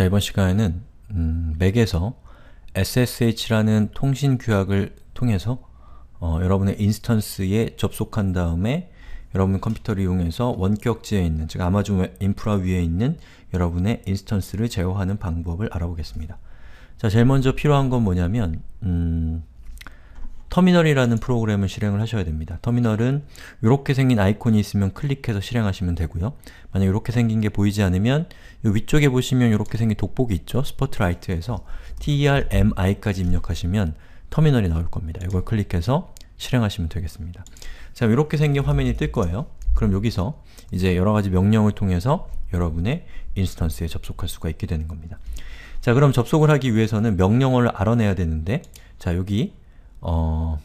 자, 이번 시간에는 음, 맥에서 SSH라는 통신 규약을 통해서 어, 여러분의 인스턴스에 접속한 다음에 여러분 컴퓨터를 이용해서 원격지에 있는, 즉 아마존 인프라 위에 있는 여러분의 인스턴스를 제어하는 방법을 알아보겠습니다. 자, 제일 먼저 필요한 건 뭐냐면 음, 터미널이라는 프로그램을 실행을 하셔야 됩니다. 터미널은 이렇게 생긴 아이콘이 있으면 클릭해서 실행하시면 되고요. 만약 이렇게 생긴 게 보이지 않으면 위쪽에 보시면 이렇게 생긴 돋보기 있죠? 스포트라이트에서 t r m i 까지 입력하시면 터미널이 나올 겁니다. 이걸 클릭해서 실행하시면 되겠습니다. 자, 이렇게 생긴 화면이 뜰 거예요. 그럼 여기서 이제 여러가지 명령을 통해서 여러분의 인스턴스에 접속할 수가 있게 되는 겁니다. 자, 그럼 접속을 하기 위해서는 명령어를 알아내야 되는데 자, 여기 어,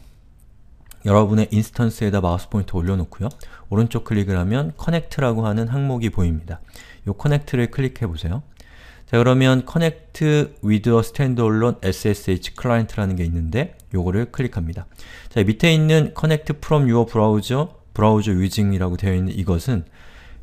여러분의 인스턴스에다 마우스 포인터 올려놓고요. 오른쪽 클릭을 하면 커넥트라고 하는 항목이 보입니다. 이 커넥트를 클릭해보세요. 자 그러면 connect with a standalone ssh client라는 게 있는데 요거를 클릭합니다. 자 밑에 있는 connect from your browser, browser using이라고 되어 있는 이것은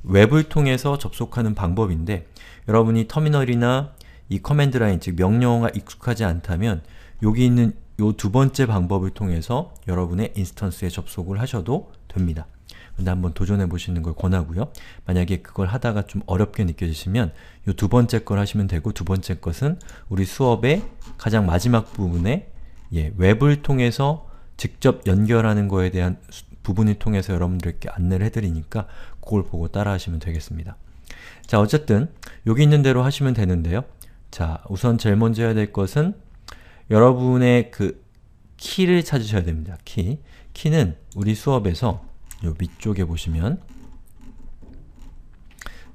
웹을 통해서 접속하는 방법인데 여러분이 터미널이나 이 커맨드 라인, 즉 명령어가 익숙하지 않다면 여기 있는 요두 번째 방법을 통해서 여러분의 인스턴스에 접속을 하셔도 됩니다. 근데 한번 도전해 보시는 걸 권하고요. 만약에 그걸 하다가 좀 어렵게 느껴지시면 요두 번째 걸 하시면 되고 두 번째 것은 우리 수업의 가장 마지막 부분에 예, 웹을 통해서 직접 연결하는 거에 대한 부분을 통해서 여러분들께 안내를 해드리니까 그걸 보고 따라하시면 되겠습니다. 자 어쨌든 여기 있는 대로 하시면 되는데요. 자 우선 제일 먼저 해야 될 것은 여러분의 그 키를 찾으셔야 됩니다. 키. 키는 우리 수업에서 요 밑쪽에 보시면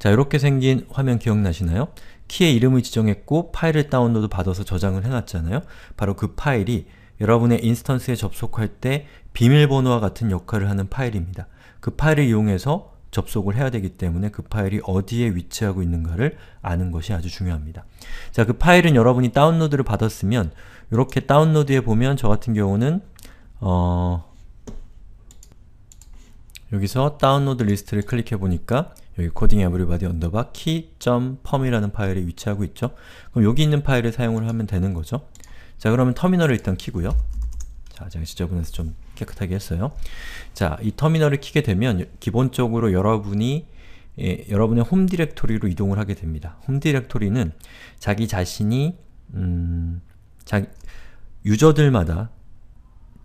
자, 이렇게 생긴 화면 기억나시나요? 키의 이름을 지정했고 파일을 다운로드 받아서 저장을 해놨잖아요. 바로 그 파일이 여러분의 인스턴스에 접속할 때 비밀번호와 같은 역할을 하는 파일입니다. 그 파일을 이용해서 접속을 해야 되기 때문에 그 파일이 어디에 위치하고 있는가를 아는 것이 아주 중요합니다. 자, 그 파일은 여러분이 다운로드를 받았으면 이렇게 다운로드에 보면 저 같은 경우는 어... 여기서 다운로드 리스트를 클릭해 보니까 여기 코딩 에브리바디 언더바 key.pum이라는 파일이 위치하고 있죠. 그럼 여기 있는 파일을 사용을 하면 되는 거죠. 자, 그러면 터미널을 일단 키고요. 자, 아, 제가 지저분해서 좀 깨끗하게 했어요. 자, 이 터미널을 키게 되면 기본적으로 여러분이 예, 여러분의 홈 디렉토리로 이동을 하게 됩니다. 홈 디렉토리는 자기 자신이 음, 자, 유저들마다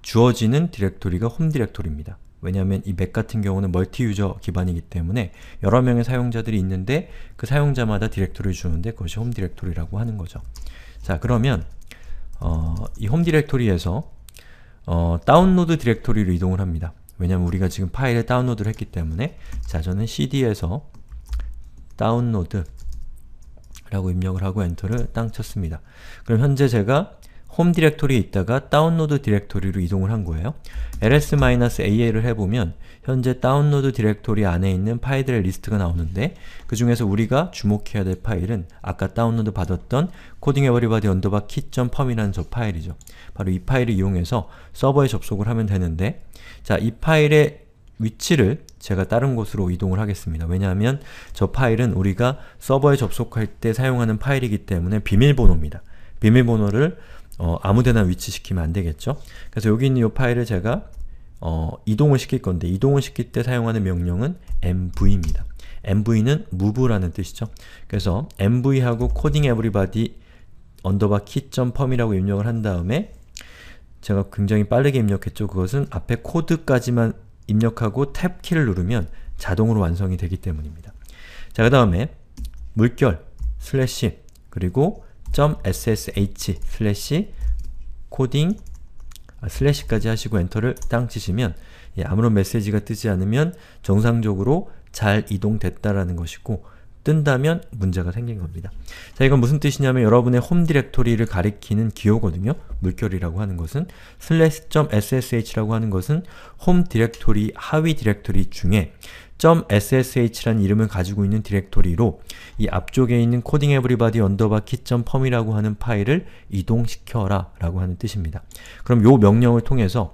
주어지는 디렉토리가 홈 디렉토리입니다. 왜냐하면 이 맥 같은 경우는 멀티 유저 기반이기 때문에 여러 명의 사용자들이 있는데 그 사용자마다 디렉토리를 주는데 그것이 홈 디렉토리라고 하는 거죠. 자 그러면 어, 이 홈 디렉토리에서 어, 다운로드 디렉토리로 이동을 합니다. 왜냐면 우리가 지금 파일에 다운로드를 했기 때문에 자, 저는 cd에서 다운로드 라고 입력을 하고 엔터를 땅 쳤습니다. 그럼 현재 제가 홈 디렉토리에 있다가 다운로드 디렉토리로 이동을 한 거예요. ls-al을 해보면 현재 다운로드 디렉토리 안에 있는 파일들의 리스트가 나오는데 그 중에서 우리가 주목해야 될 파일은 아까 다운로드 받았던 codingeverybody key.pum이라는 저 파일이죠. 바로 이 파일을 이용해서 서버에 접속을 하면 되는데 자, 이 파일의 위치를 제가 다른 곳으로 이동을 하겠습니다. 왜냐하면 저 파일은 우리가 서버에 접속할 때 사용하는 파일이기 때문에 비밀번호입니다. 비밀번호를 어, 아무데나 위치시키면 안되겠죠? 그래서 여기 있는 이 파일을 제가 어, 이동을 시킬 건데 이동을 시킬 때 사용하는 명령은 mv입니다. mv는 move라는 뜻이죠. 그래서 mv하고 coding everybody 언더바 key.pum이라고 입력을 한 다음에 제가 굉장히 빠르게 입력했죠. 그것은 앞에 코드까지만 입력하고 탭 키를 누르면 자동으로 완성이 되기 때문입니다. 자, 그 다음에 물결, 슬래시, 그리고 .ssh 슬래시 코딩 슬래시까지 하시고 엔터를 땅 치시면 예, 아무런 메시지가 뜨지 않으면 정상적으로 잘 이동됐다라는 것이고 뜬다면 문제가 생긴 겁니다. 자 이건 무슨 뜻이냐면 여러분의 홈 디렉토리를 가리키는 기호거든요. 물결이라고 하는 것은 s l a s s h 라고 하는 것은 홈 디렉토리, 하위 디렉토리 중에 .ssh라는 이름을 가지고 있는 디렉토리로 이 앞쪽에 있는 c o d i n g e v 코딩 에브리바디 언더바 키.펌이라고 하는 파일을 이동시켜라 라고 하는 뜻입니다. 그럼 요 명령을 통해서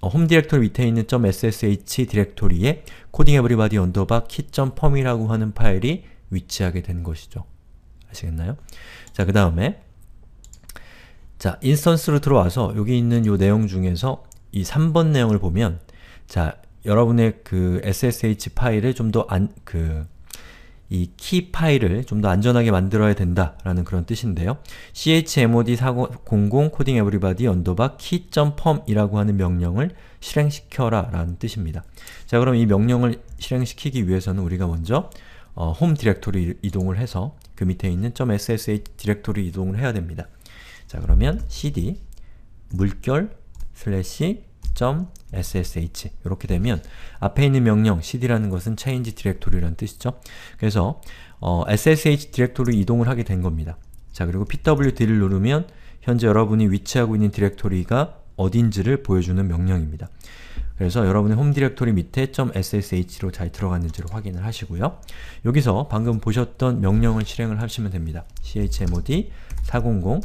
어, 홈 디렉토리 밑에 있는 .ssh 디렉토리에 c o d i n g e v 코딩 에브리바디 언더바 키.펌이라고 하는 파일이 위치하게 된 것이죠. 아시겠나요? 자, 그 다음에 자, 인스턴스로 들어와서 여기 있는 요 내용 중에서 이 3번 내용을 보면 자, 여러분의 그 SSH 파일을 좀 더 안, 그, 이 키 파일을 좀 더 안전하게 만들어야 된다라는 그런 뜻인데요. chmod400 d 딩 에브리바디 언더바 key.pum이라고 하는 명령을 실행시켜라 라는 뜻입니다. 자 그럼 이 명령을 실행시키기 위해서는 우리가 먼저 어, 홈 디렉토리 이동을 해서 그 밑에 있는 .ssh 디렉토리 이동을 해야 됩니다. 자 그러면 cd 물결 슬래시 ssh 이렇게 되면 앞에 있는 명령 cd라는 것은 change directory라는 뜻이죠. 그래서 어, ssh 디렉토리 이동을 하게 된 겁니다. 자 그리고 pwd를 누르면 현재 여러분이 위치하고 있는 디렉토리가 어딘지를 보여주는 명령입니다. 그래서 여러분의 홈 디렉토리 밑에 .ssh로 잘 들어갔는지를 확인을 하시고요. 여기서 방금 보셨던 명령을 실행을 하시면 됩니다. chmod 400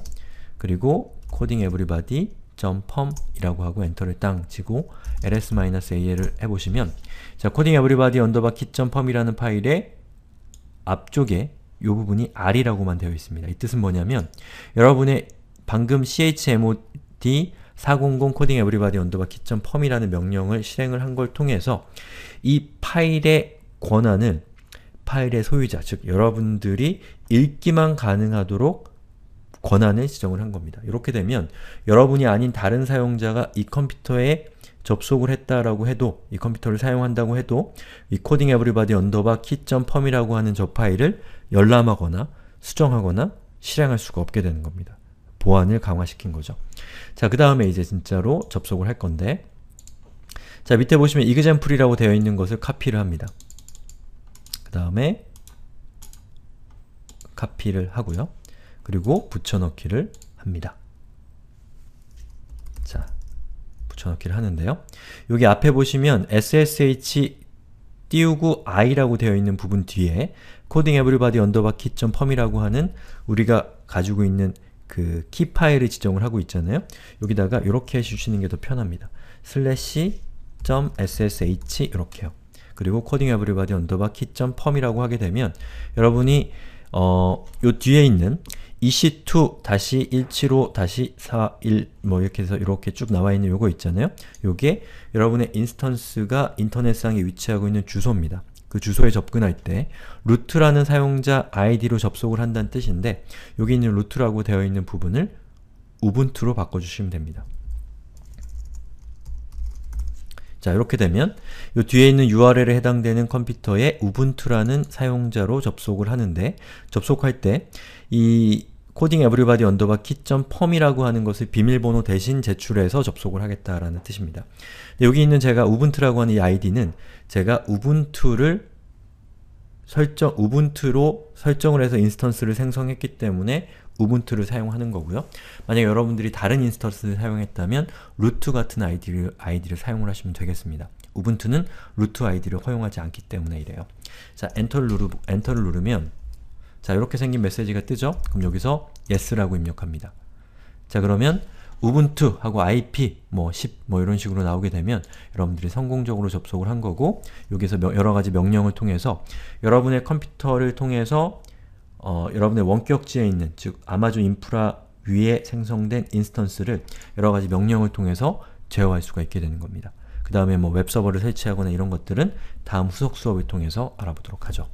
그리고 coding everybody 점.pum이라고 하고 엔터를 땅 치고 ls-al을 해보시면 자, 코딩 에브리바디 언더바 kit.pum이라는 파일의 앞쪽에 이 부분이 r이라고만 되어 있습니다. 이 뜻은 뭐냐면 여러분의 방금 chmod 400 코딩 에브리바디 언더바 kit.pum이라는 명령을 실행을 한 걸 통해서 이 파일의 권한을 파일의 소유자, 즉 여러분들이 읽기만 가능하도록 권한을 지정을 한 겁니다. 이렇게 되면 여러분이 아닌 다른 사용자가 이 컴퓨터에 접속을 했다라고 해도 이 컴퓨터를 사용한다고 해도 이 코딩 에브리바디 언더바 key.pum이라고 하는 저 파일을 열람하거나 수정하거나 실행할 수가 없게 되는 겁니다. 보안을 강화시킨 거죠. 자, 그 다음에 이제 진짜로 접속을 할 건데 자, 밑에 보시면 example이라고 되어 있는 것을 카피를 합니다. 그 다음에 카피를 하고요. 그리고 붙여넣기를 합니다. 자, 붙여넣기를 하는데요. 여기 앞에 보시면 ssh 띄우고 i라고 되어 있는 부분 뒤에 코딩 에브리바디 언더바 키점 펌이라고 하는 우리가 가지고 있는 그 키 파일을 지정을 하고 있잖아요. 여기다가 이렇게 해주시는 게 더 편합니다. 슬래시 점 ssh 이렇게요. 그리고 코딩 에브리바디 언더바 키점 펌이라고 하게 되면 여러분이 어, 요 뒤에 있는 EC2-175-41 뭐 이렇게 해서 이렇게 쭉 나와 있는 요거 있잖아요. 요게 여러분의 인스턴스가 인터넷상에 위치하고 있는 주소입니다. 그 주소에 접근할 때 루트라는 사용자 아이디로 접속을 한다는 뜻인데 여기 있는 루트라고 되어 있는 부분을 우분투로 바꿔주시면 됩니다. 자, 이렇게 되면 이 뒤에 있는 URL에 해당되는 컴퓨터에 u u b n t u 라는 사용자로 접속을 하는데 접속할 때 이 coding everybody e r 에브리바디 언더바 키.펌이라고 하는 것을 비밀번호 대신 제출해서 접속을 하겠다라는 뜻입니다. 여기 있는 제가 u u b n t u 라고 하는 이 아이디는 제가 우분 u 를 설정, 우분투로 설정을 해서 인스턴스를 생성했기 때문에 우분투를 사용하는 거고요. 만약 여러분들이 다른 인스턴스를 사용했다면 루트 같은 아이디를, 아이디를 사용을 하시면 되겠습니다. 우분투는 루트 아이디를 허용하지 않기 때문에 이래요. 자, 엔터를, 누르, 엔터를 누르면 자, 이렇게 생긴 메시지가 뜨죠? 그럼 여기서 yes라고 입력합니다. 자, 그러면 우분투 하고 IP 뭐 10 뭐 이런 식으로 나오게 되면 여러분들이 성공적으로 접속을 한 거고 여기서 여러 가지 명령을 통해서 여러분의 컴퓨터를 통해서 어, 여러분의 원격지에 있는, 즉 아마존 인프라 위에 생성된 인스턴스를 여러가지 명령을 통해서 제어할 수가 있게 되는 겁니다. 그 다음에 뭐 웹서버를 설치하거나 이런 것들은 다음 후속 수업을 통해서 알아보도록 하죠.